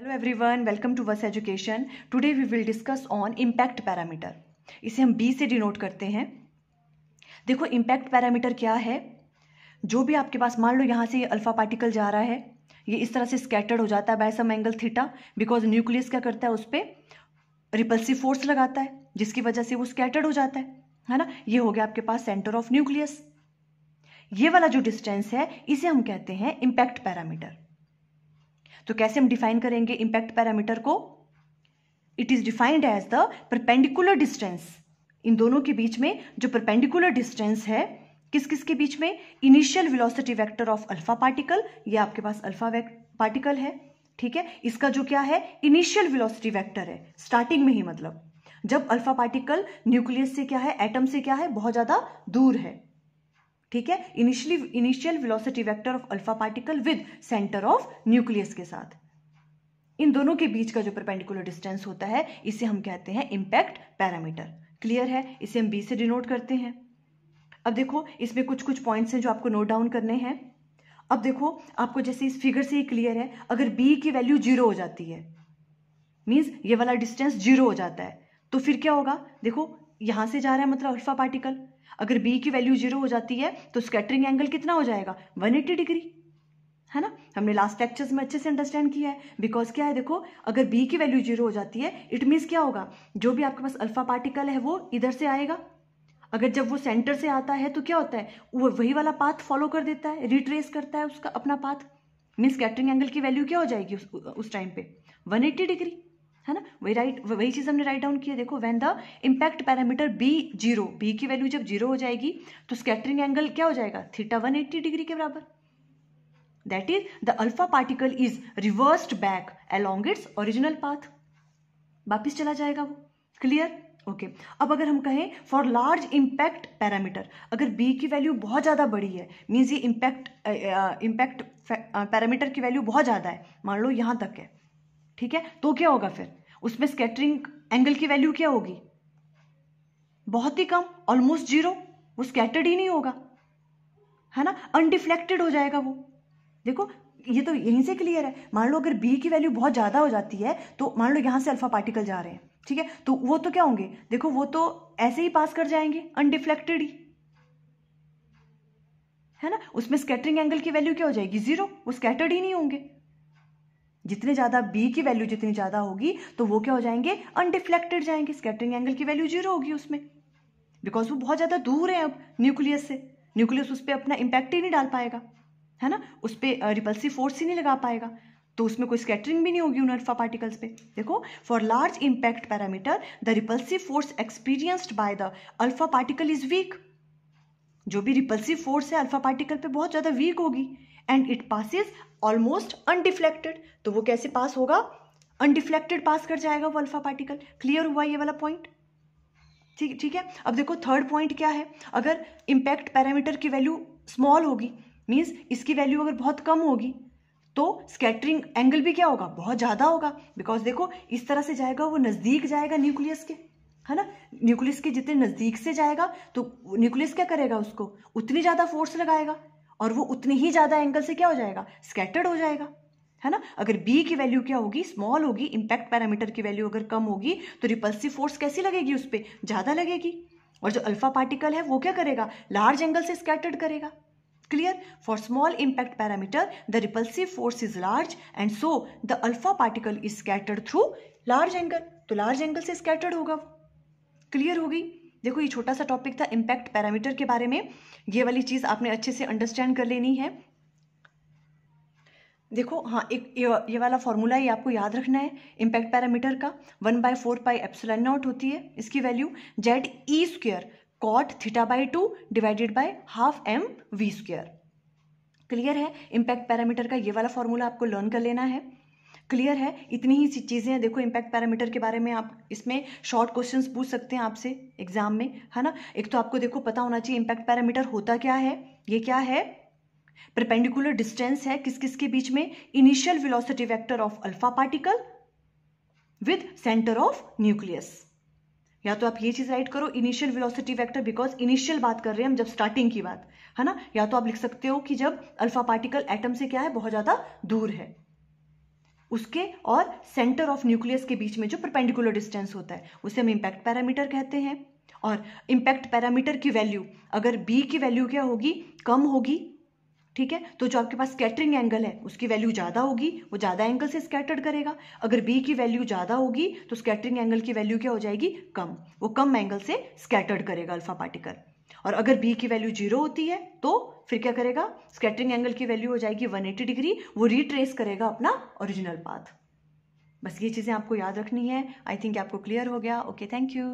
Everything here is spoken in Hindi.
Hello everyone welcome to was education today we will discuss on impact parameter इसे हम बी से डिनोट करते हैं देखो इम्पैक्ट पैरामीटर क्या है जो भी आपके पास मान लो यहाँ से अल्फ़ा पार्टिकल जा रहा है ये इस तरह से स्कैटर्ड हो जाता है by some angle theta because nucleus क्या करता है उस पर रिपल्सिव फोर्स लगाता है जिसकी वजह से वो स्कैटर्ड हो जाता है है ना ये हो गया आपके पास सेंटर ऑफ न्यूक्लियस ये वाला जो डिस्टेंस है इसे हम कहते हैं इम्पैक्ट पैरामीटर तो कैसे हम डिफाइन करेंगे इंपैक्ट पैरामीटर को it is defined as the perpendicular distance इन दोनों के बीच में जो परपेंडिकुलर डिस्टेंस है किस किस के बीच में initial velocity vector of alpha particle ये आपके पास अल्फा पार्टिकल है ठीक है इसका जो क्या है इनिशियल विलोसिटी वैक्टर है स्टार्टिंग में ही मतलब जब अल्फा पार्टिकल न्यूक्लियस से क्या है एटम से क्या है बहुत ज़्यादा दूर है ठीक है initially initial velocity vector of alpha particle with centre of nucleus के साथ इन दोनों के बीच का जो परपेंडिकुलर डिस्टेंस होता है इसे हम कहते हैं इंपैक्ट पैरामीटर क्लियर है इसे हम बी से डिनोट करते हैं अब देखो इसमें कुछ कुछ पॉइंट्स हैं जो आपको नोट डाउन करने हैं अब देखो आपको जैसे इस फिगर से ही क्लियर है अगर बी की वैल्यू जीरो हो जाती है मीन्स ये वाला डिस्टेंस जीरो हो जाता है तो फिर क्या होगा देखो यहां से जा रहा है मतलब अल्फा पार्टिकल अगर बी की वैल्यू जीरो हो जाती है तो स्कैटरिंग एंगल कितना हो जाएगा एट्टी डिग्री है ना हमने लास्ट लेक्चर्स में अच्छे से अंडरस्टैंड किया है बिकॉज क्या है देखो अगर बी की वैल्यू जीरो हो जाती है इट मीन्स क्या होगा जो भी आपके पास अल्फा पार्टिकल है वो इधर से आएगा अगर जब वो सेंटर से आता है तो क्या होता है वो वही वाला पाथ फॉलो कर देता है रिट्रेस करता है उसका अपना पाथ मीन्स कैटरिंग एंगल की वैल्यू क्या हो जाएगी उस टाइम पे 180 डिग्री है ना वही राइट वही चीज़ हमने राइट डाउन किया देखो when the impact parameter B zero B की वैल्यू जब जीरो हो जाएगी तो स्कैटरिंग एंगल क्या हो जाएगा थीटा वन एट्टी डिग्री के बराबर that is the alpha particle is reversed back along its original path वापिस चला जाएगा वो क्लियर ओके okay. अब अगर हम कहें फॉर लार्ज इम्पैक्ट पैरामीटर अगर बी की वैल्यू बहुत ज़्यादा बड़ी है मीन्स ये इम्पैक्ट इम्पैक्ट पैरामीटर की वैल्यू बहुत ज़्यादा है मान लो यहाँ तक है ठीक है तो क्या होगा फिर उसमें स्केटरिंग एंगल की वैल्यू क्या होगी बहुत ही कम ऑलमोस्ट जीरो वो स्कैटर्ड ही नहीं होगा है ना अनडिफ्लेक्टेड हो जाएगा वो देखो ये तो यहीं से क्लियर है मान लो अगर बी की वैल्यू बहुत ज़्यादा हो जाती है तो मान लो यहां से अल्फा पार्टिकल जा रहे हैं ठीक है तो वो तो क्या होंगे देखो वो तो ऐसे ही पास कर जाएंगे अनडिफ्लेक्टेड ही है ना उसमें स्केटरिंग एंगल की वैल्यू क्या हो जाएगी जीरो वो स्कैटर्ड ही नहीं होंगे जितने ज़्यादा बी की वैल्यू जितनी ज़्यादा होगी तो वो क्या हो जाएंगे अनडिफ्लेक्टेड जाएंगे स्कैटरिंग एंगल की वैल्यू जीरो होगी उसमें बिकॉज वो बहुत ज़्यादा दूर है अब न्यूक्लियस से न्यूक्लियस उस पर अपना इम्पैक्ट ही नहीं डाल पाएगा है ना उस पर रिपल्सिव फोर्स ही नहीं लगा पाएगा तो उसमें कोई स्कैटरिंग भी नहीं होगी उन अल्फा पार्टिकल्स पे देखो for large impact parameter the repulsive force experienced by the alpha particle is weak जो भी रिपल्सिव फोर्स है अल्फा पार्टिकल पे बहुत ज़्यादा वीक होगी and it passes almost undeflected तो वो कैसे पास होगा अनडिफ्लेक्टेड पास कर जाएगा वो अल्फा पार्टिकल क्लियर हुआ ये वाला पॉइंट ठीक ठीक है अब देखो थर्ड पॉइंट क्या है अगर इम्पैक्ट पैरामीटर की वैल्यू स्मॉल होगी मीन्स इसकी वैल्यू अगर बहुत कम होगी तो स्कैटरिंग एंगल भी क्या होगा बहुत ज़्यादा होगा बिकॉज देखो इस तरह से जाएगा वो नज़दीक जाएगा न्यूक्लियस के है ना न्यूक्लियस के जितने नज़दीक से जाएगा तो न्यूक्लियस क्या करेगा उसको उतनी ज़्यादा फोर्स लगाएगा और वो उतने ही ज़्यादा एंगल से क्या हो जाएगा स्कैटर्ड हो जाएगा है ना अगर बी की वैल्यू क्या होगी स्मॉल होगी इम्पैक्ट पैरामीटर की वैल्यू अगर कम होगी तो रिपल्सिव फोर्स कैसी लगेगी उस पर ज़्यादा लगेगी और जो अल्फा पार्टिकल है वो क्या करेगा लार्ज एंगल से स्कैटर्ड करेगा clear for small impact parameter the repulsive force is large and so the alpha particle is scattered through large angle तो लार्ज एंगल से स्कैटर्ड होगा हो होगी देखो ये छोटा सा टॉपिक था इम्पैक्ट पैरामीटर के बारे में ये वाली चीज़ आपने अच्छे से अंडरस्टैंड कर लेनी है देखो हाँ एक ये, ये वाला फॉर्मूला ही आपको याद रखना है इम्पैक्ट पैरामीटर का one by four pi epsilon not होती है इसकी value Z E square cot theta by two divided by half M V square clear है इम्पैक्ट पैरामीटर का ये वाला फॉर्मूला आपको लर्न कर लेना है क्लियर है इतनी ही चीज़ें हैं देखो इम्पैक्ट पैरामीटर के बारे में आप इसमें शॉर्ट क्वेश्चन पूछ सकते हैं आपसे एग्जाम में है ना एक तो आपको देखो पता होना चाहिए इम्पैक्ट पैरामीटर होता क्या है ये क्या है परपेंडिकुलर डिस्टेंस है किस किस के बीच में initial velocity vector of alpha particle with centre of nucleus या तो आप ये चीज राइट करो initial velocity vector because initial बात कर रहे हैं हम जब स्टार्टिंग की बात है ना या तो आप लिख सकते हो कि जब अल्फा पार्टिकल एटम से क्या है बहुत ज्यादा दूर है उसके और सेंटर ऑफ न्यूक्लियस के बीच में जो परपेंडिकुलर डिस्टेंस होता है उसे हम इम्पैक्ट पैरामीटर कहते हैं और इम्पैक्ट पैरामीटर की वैल्यू अगर बी की वैल्यू क्या होगी कम होगी ठीक है तो जो आपके पास स्कैटरिंग एंगल है उसकी वैल्यू ज़्यादा होगी वो ज़्यादा एंगल से स्कैटर्ड करेगा अगर बी की वैल्यू ज़्यादा होगी तो स्कैटरिंग एंगल की वैल्यू क्या हो जाएगी कम वो कम एंगल से स्कैटर्ड करेगा अल्फा पार्टिकल और अगर बी की वैल्यू जीरो होती है तो फिर क्या करेगा स्कैटरिंग एंगल की वैल्यू हो जाएगी 180 डिग्री वो रिट्रेस करेगा अपना ओरिजिनल पाथ बस ये चीज़ें आपको याद रखनी है आई थिंक आपको क्लियर हो गया ओके थैंक यू